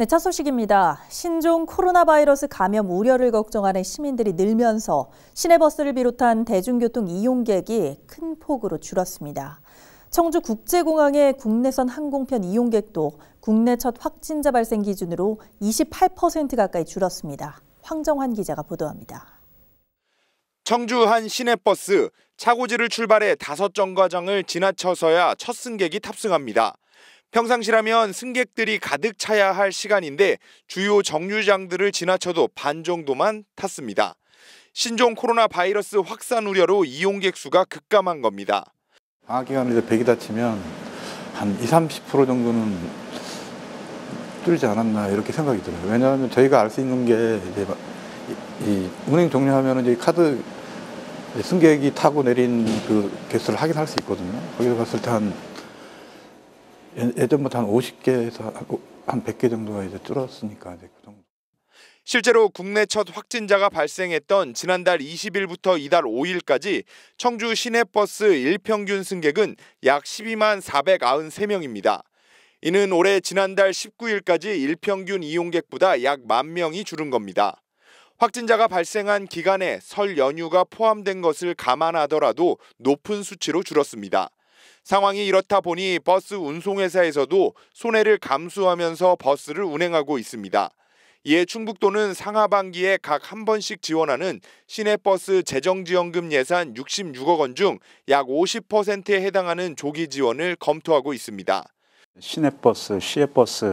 네, 첫 소식입니다. 신종 코로나 바이러스 감염 우려를 걱정하는 시민들이 늘면서 시내버스를 비롯한 대중교통 이용객이 큰 폭으로 줄었습니다. 청주 국제공항의 국내선 항공편 이용객도 국내 첫 확진자 발생 기준으로 28% 가까이 줄었습니다. 황정환 기자가 보도합니다. 청주 한 시내버스 차고지를 출발해 다섯 정거장을 지나쳐서야 첫 승객이 탑승합니다. 평상시라면 승객들이 가득 차야 할 시간인데 주요 정류장들을 지나쳐도 반 정도만 탔습니다. 신종 코로나 바이러스 확산 우려로 이용객 수가 급감한 겁니다. 방학 기간에 이제 1이 다치면 한2 30% 정도는 뚫지 않았나 이렇게 생각이 들어요. 왜냐하면 저희가 알 수 있는 게 이제 이 운행 종료하면 이제 카드 승객이 타고 내린 그 개수를 확인할 수 있거든요. 거기서 봤을 때한 예전부터 뭐 한 50개에서 한 100개 정도가 이제 줄었으니까 이제 그 정도. 실제로 국내 첫 확진자가 발생했던 지난달 20일부터 이달 5일까지 청주 시내버스 일평균 승객은 약 12만 493명입니다. 이는 올해 지난달 19일까지 일평균 이용객보다 약만 명이 줄은 겁니다. 확진자가 발생한 기간에 설 연휴가 포함된 것을 감안하더라도 높은 수치로 줄었습니다. 상황이 이렇다 보니 버스 운송회사에서도 손해를 감수하면서 버스를 운행하고 있습니다. 이에 충북도는 상하반기에 각 한 번씩 지원하는 시내버스 재정지원금 예산 66억 원 중 약 50%에 해당하는 조기 지원을 검토하고 있습니다. 시내버스, 시외버스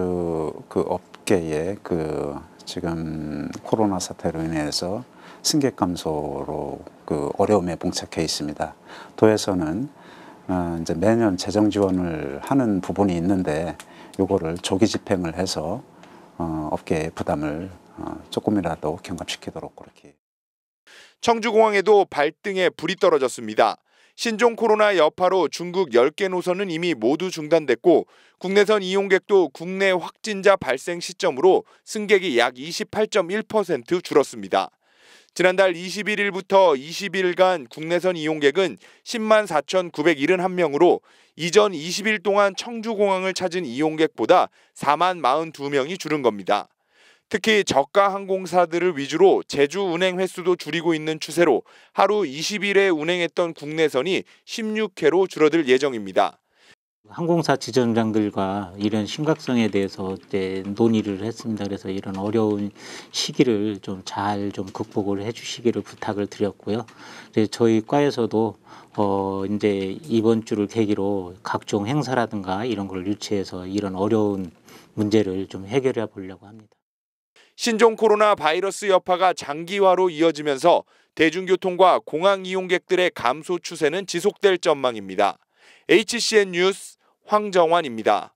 그 업계에 그 지금 코로나 사태로 인해서 승객 감소로 그 어려움에 봉착해 있습니다. 도에서는 어, 이제 매년 재정 지원을 하는 부분이 있는데 요거를 조기 집행을 해서 어, 업계의 부담을 어, 조금이라도 경감시키도록 그렇게. 청주공항에도 발등에 불이 떨어졌습니다. 신종 코로나 여파로 중국 10개 노선은 이미 모두 중단됐고 국내선 이용객도 국내 확진자 발생 시점으로 승객이 약 28.1% 줄었습니다. 지난달 21일부터 20일간 국내선 이용객은 10만 4,971명으로 이전 20일 동안 청주공항을 찾은 이용객보다 4만 42명이 줄은 겁니다. 특히 저가 항공사들을 위주로 제주 운행 횟수도 줄이고 있는 추세로 하루 20일에 운행했던 국내선이 16회로 줄어들 예정입니다. 항공사 지점장들과 이런 심각성에 대해서 이제 논의를 했습니다. 그래서 이런 어려운 시기를 좀 잘좀 좀 극복을 해주시기를 부탁을 드렸고요. 저희 과에서도 어 이제 이번 주를 계기로 각종 행사라든가 이런 걸 유치해서 이런 어려운 문제를 좀 해결해 보려고 합니다. 신종 코로나 바이러스 여파가 장기화로 이어지면서 대중교통과 공항 이용객들의 감소 추세는 지속될 전망입니다. HCN 뉴스 황정환입니다.